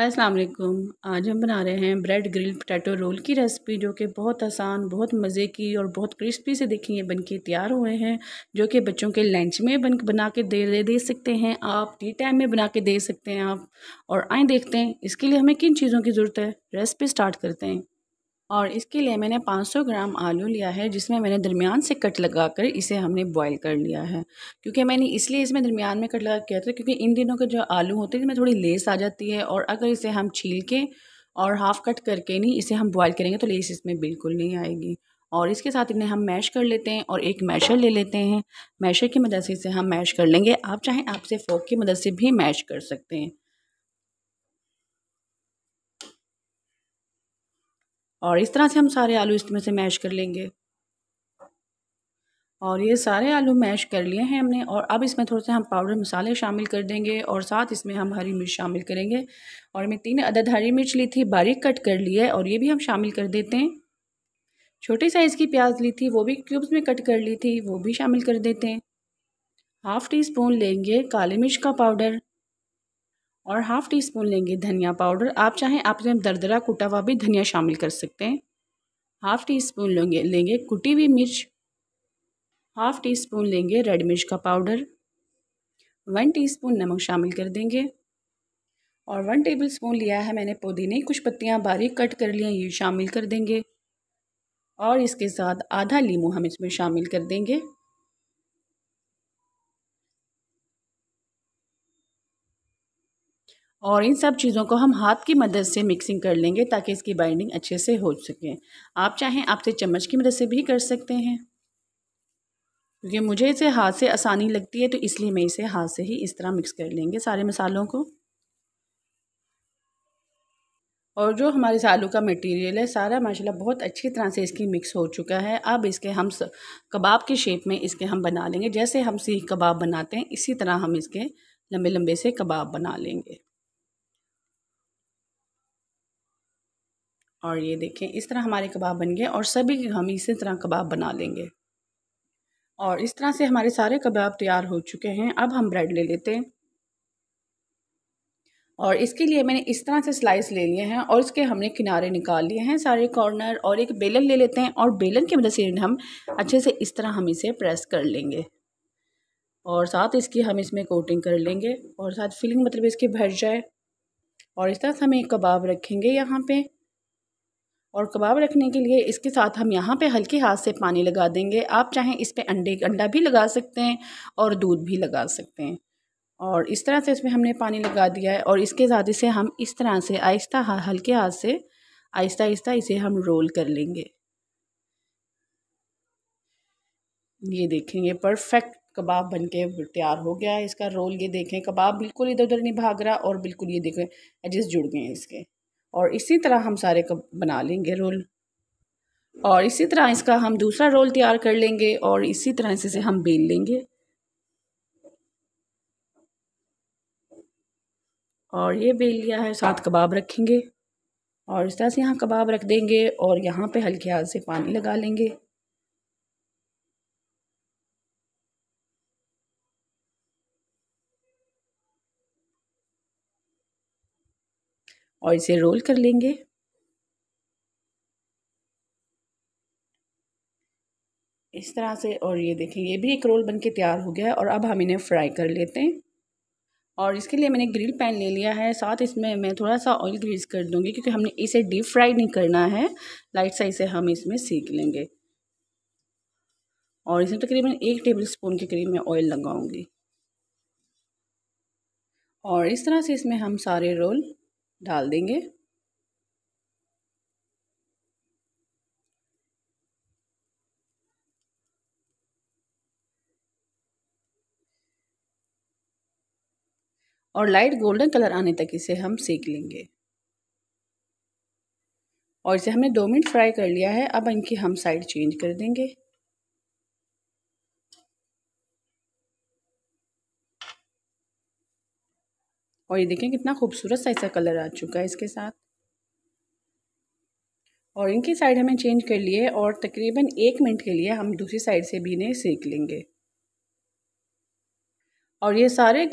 अस्सलाम वालेकुम आज हम बना रहे हैं ब्रेड ग्रिल पोटैटो रोल की रेसिपी जो कि बहुत आसान बहुत मज़े की और बहुत क्रिस्पी से देखिए ये बनके तैयार हुए हैं जो कि बच्चों के लंच में बन बना के दे दे दे सकते हैं आप टी टाइम में बना के दे सकते हैं आप और आए देखते हैं इसके लिए हमें किन चीज़ों की ज़रूरत है रेसिपी स्टार्ट करते हैं और इसके लिए मैंने 500 ग्राम आलू लिया है जिसमें मैंने दरमियान से कट लगा कर इसे हमने बॉईल कर लिया है क्योंकि मैंने इसलिए इसमें दरमियान में कट लगा किया था क्योंकि इन दिनों के जो आलू होते हैं इसमें थोड़ी लेस आ जाती है और अगर इसे हम छील के और हाफ़ कट करके नहीं इसे हम बॉयल करेंगे तो लेस इसमें बिल्कुल नहीं आएगी और इसके साथ इन्हें हम मैश कर लेते हैं और एक मैशर ले लेते हैं मैशर की मदद से इसे हम मैश कर लेंगे आप चाहें आपसे फोक की मदद से भी मैश कर सकते हैं और इस तरह से हम सारे आलू इसमें से मैश कर लेंगे और ये सारे आलू मैश कर लिए हैं हमने और अब इसमें थोड़े से हम पाउडर मसाले शामिल कर देंगे और साथ इसमें हम हरी मिर्च शामिल करेंगे और मैं तीन अदद हरी मिर्च ली थी बारीक कट कर ली है और ये भी हम शामिल कर देते हैं छोटे साइज़ की प्याज ली थी वो भी क्यूब्स में कट कर ली थी वो भी शामिल कर देते हैं हाफ़ टी स्पून लेंगे काली मिर्च का पाउडर और हाफ़ टी स्पून लेंगे धनिया पाउडर आप चाहें आप इसमें दरदरा कुटा हुआ भी धनिया शामिल कर सकते हैं हाफ़ टी स्पून लेंगे लेंगे कुटी हुई मिर्च हाफ़ टी स्पून लेंगे रेड मिर्च का पाउडर वन टी स्पून नमक शामिल कर देंगे और वन टेबल स्पून लिया है मैंने पुदीने कुछ पत्तियाँ बारीक कट कर लिया ये शामिल कर देंगे और इसके साथ आधा लीमू हम इसमें शामिल कर देंगे और इन सब चीज़ों को हम हाथ की मदद से मिक्सिंग कर लेंगे ताकि इसकी बाइंडिंग अच्छे से हो सके आप चाहें आपसे चम्मच की मदद से भी कर सकते हैं क्योंकि मुझे इसे हाथ से आसानी लगती है तो इसलिए मैं इसे हाथ से ही इस तरह मिक्स कर लेंगे सारे मसालों को और जो हमारे आलू का मटेरियल है सारा माशाल्लाह बहुत अच्छी तरह से इसकी मिक्स हो चुका है अब इसके हम कबाब के शेप में इसके हम बना लेंगे जैसे हम सीख कबाब बनाते हैं इसी तरह हम इसके लंबे लंबे से कबाब बना लेंगे और ये देखें इस तरह हमारे कबाब बन गए और सभी के हम इसी तरह कबाब बना लेंगे और इस तरह से हमारे सारे कबाब तैयार हो चुके हैं अब हम ब्रेड ले लेते हैं और इसके लिए मैंने इस तरह से स्लाइस ले लिए हैं और इसके हमने किनारे निकाल लिए हैं सारे कॉर्नर और एक बेलन ले लेते हैं और बेलन की मदद से हम अच्छे से इस तरह हम इसे प्रेस कर लेंगे और साथ इसकी हम इसमें कोटिंग कर लेंगे और साथ फिलिंग मतलब इसकी भर जाए और इस तरह से हम एक कबाब रखेंगे यहाँ पर और कबाब रखने के लिए इसके साथ हम यहाँ पे हल्के हाथ से पानी लगा देंगे आप चाहें इस पर अंडे अंडा भी लगा सकते हैं और दूध भी लगा सकते हैं और इस तरह से इसमें हमने पानी लगा दिया है और इसके साथ इसे हम इस तरह से आहिस्ता हल्के हाथ से आहिस्ता आहिस्ता इसे हम रोल कर लेंगे ये देखें ये परफेक्ट कबाब बन के तैयार हो गया है इसका रोल ये देखें कबाब बिल्कुल इधर उधर नहीं भाग रहा और बिल्कुल ये देखें एडजस्ट जुड़ गए हैं इसके और इसी तरह हम सारे को बना लेंगे रोल और इसी तरह इसका हम दूसरा रोल तैयार कर लेंगे और इसी तरह इसे हम बेल लेंगे और ये बेल लिया है साथ कबाब रखेंगे और इस तरह से यहाँ कबाब रख देंगे और यहाँ पे हल्के हाथ से पानी लगा लेंगे और इसे रोल कर लेंगे इस तरह से और ये देखें ये भी एक रोल बन के तैयार हो गया है और अब हम इन्हें फ्राई कर लेते हैं और इसके लिए मैंने ग्रिल पैन ले लिया है साथ इसमें मैं थोड़ा सा ऑयल ग्रीस कर दूंगी क्योंकि हमने इसे डीप फ्राई नहीं करना है लाइट साइज से हम इसमें सीख लेंगे और इसमें तकरीबन एक टेबल स्पून के करीब मैं ऑयल लगाऊंगी और इस तरह से इसमें हम सारे रोल डाल देंगे और लाइट गोल्डन कलर आने तक इसे हम सेक लेंगे और इसे हमने दो मिनट फ्राई कर लिया है अब इनकी हम साइड चेंज कर देंगे और ये देखें कितना खूबसूरत सा ऐसा कलर आ चुका है इसके साथ और इनकी साइड हमें चेंज कर लिए और तकरीबन एक मिनट के लिए हम दूसरी साइड से भी इन्हें सेक लेंगे और ये सारे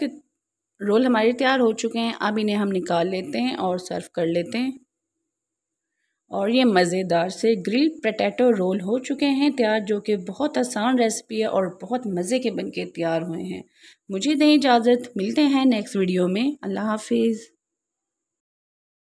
रोल हमारे तैयार हो चुके हैं अब इन्हें हम निकाल लेते हैं और सर्व कर लेते हैं और ये मज़ेदार से ग्रिल पटेटो रोल हो चुके हैं तैयार जो कि बहुत आसान रेसिपी है और बहुत मज़े के बनके तैयार हुए हैं मुझे दें इजाज़त मिलते हैं नेक्स्ट वीडियो में अल्लाह हाफिज़